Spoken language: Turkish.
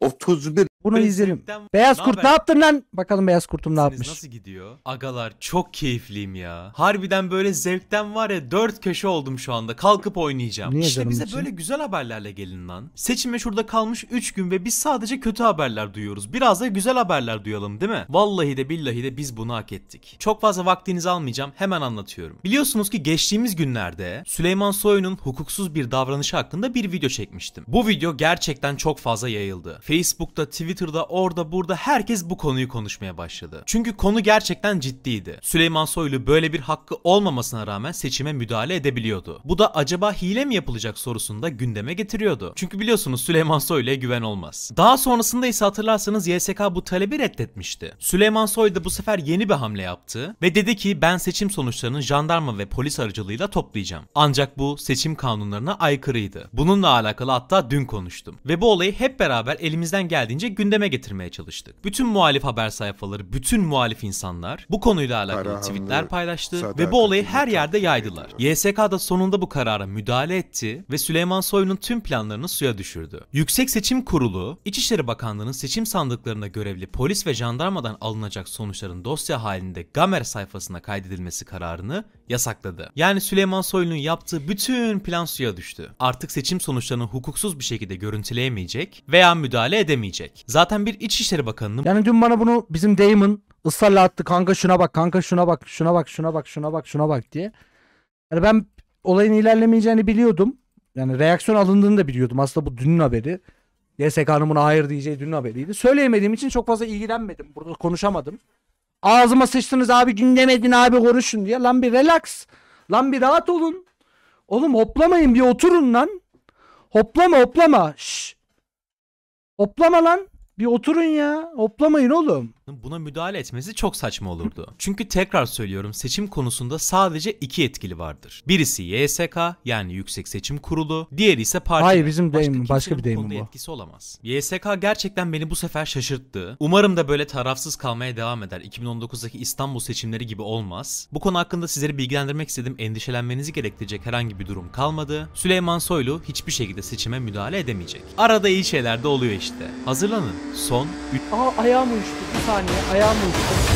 31 bunu ben izleyelim. Senkten... Beyaz ne kurt haber? ne yaptın lan? Bakalım beyaz kurtum ne yapmış. Nasıl gidiyor? Agalar çok keyifliyim ya. Harbiden böyle zevkten var ya dört köşe oldum şu anda. Kalkıp oynayacağım. Niye İşte bize için? böyle güzel haberlerle gelin lan. Seçime şurada kalmış 3 gün ve biz sadece kötü haberler duyuyoruz. Biraz da güzel haberler duyalım değil mi? Vallahi de billahi de biz bunu hak ettik. Çok fazla vaktinizi almayacağım. Hemen anlatıyorum. Biliyorsunuz ki geçtiğimiz günlerde Süleyman Soylu'nun hukuksuz bir davranışı hakkında bir video çekmiştim. Bu video gerçekten çok fazla yayıldı. Facebook'ta, Twitter Twitter'da orada burada herkes bu konuyu konuşmaya başladı. Çünkü konu gerçekten ciddiydi. Süleyman Soylu böyle bir hakkı olmamasına rağmen seçime müdahale edebiliyordu. Bu da acaba hile mi yapılacak sorusunu da gündeme getiriyordu. Çünkü biliyorsunuz Süleyman Soylu'ya güven olmaz. Daha sonrasında ise hatırlarsanız YSK bu talebi reddetmişti. Süleyman Soylu da bu sefer yeni bir hamle yaptı ve dedi ki ben seçim sonuçlarını jandarma ve polis aracılığıyla toplayacağım. Ancak bu seçim kanunlarına aykırıydı. Bununla alakalı hatta dün konuştum. Ve bu olayı hep beraber elimizden geldiğince gündeme getirmeye çalıştık. Bütün muhalif haber sayfaları, bütün muhalif insanlar bu konuyla alakalı Karahanlı, tweetler paylaştı ve bu olayı her yerde yaydılar. YSK da sonunda bu karara müdahale etti ve Süleyman Soylu'nun tüm planlarını suya düşürdü. Yüksek Seçim Kurulu, İçişleri Bakanlığı'nın seçim sandıklarına görevli polis ve jandarmadan alınacak sonuçların dosya halinde Gamer sayfasına kaydedilmesi kararını yasakladı. Yani Süleyman Soylu'nun yaptığı bütün plan suya düştü. Artık seçim sonuçlarını hukuksuz bir şekilde görüntüleyemeyecek veya müdahale edemeyecek. Zaten bir İçişleri Bakanı'nın... Yani dün bana bunu bizim Damon ısrarla attı kanka şuna bak kanka şuna bak şuna bak şuna bak şuna bak şuna bak diye. Yani ben olayın ilerlemeyeceğini biliyordum. Yani reaksiyon alındığını da biliyordum. Aslında bu dünün haberi. YSK'nın buna hayır diyeceği dünün haberiydi. Söyleyemediğim için çok fazla ilgilenmedim. Burada konuşamadım. Ağzıma sıçtınız abi dinlemedin abi konuşun diye. Lan bir relax. Lan bir rahat olun. Oğlum hoplamayın bir oturun lan. Hoplama hoplama. Şş. Hoplama lan. Bir oturun ya. Hoplamayın oğlum. Buna müdahale etmesi çok saçma olurdu. Çünkü tekrar söylüyorum seçim konusunda sadece iki etkili vardır. Birisi YSK yani Yüksek Seçim Kurulu, diğeri ise parti. Hayır bizim başka, başka bir deyim bu. etkisi olamaz. YSK gerçekten beni bu sefer şaşırttı. Umarım da böyle tarafsız kalmaya devam eder. 2019'daki İstanbul seçimleri gibi olmaz. Bu konu hakkında sizleri bilgilendirmek istedim. Endişelenmenizi gerektirecek herhangi bir durum kalmadı. Süleyman Soylu hiçbir şekilde seçime müdahale edemeyecek. Arada iyi şeyler de oluyor işte. Hazırlanın. Son 3... Aa ayağım uyuştu. Bir saniye ayağım uyuştu.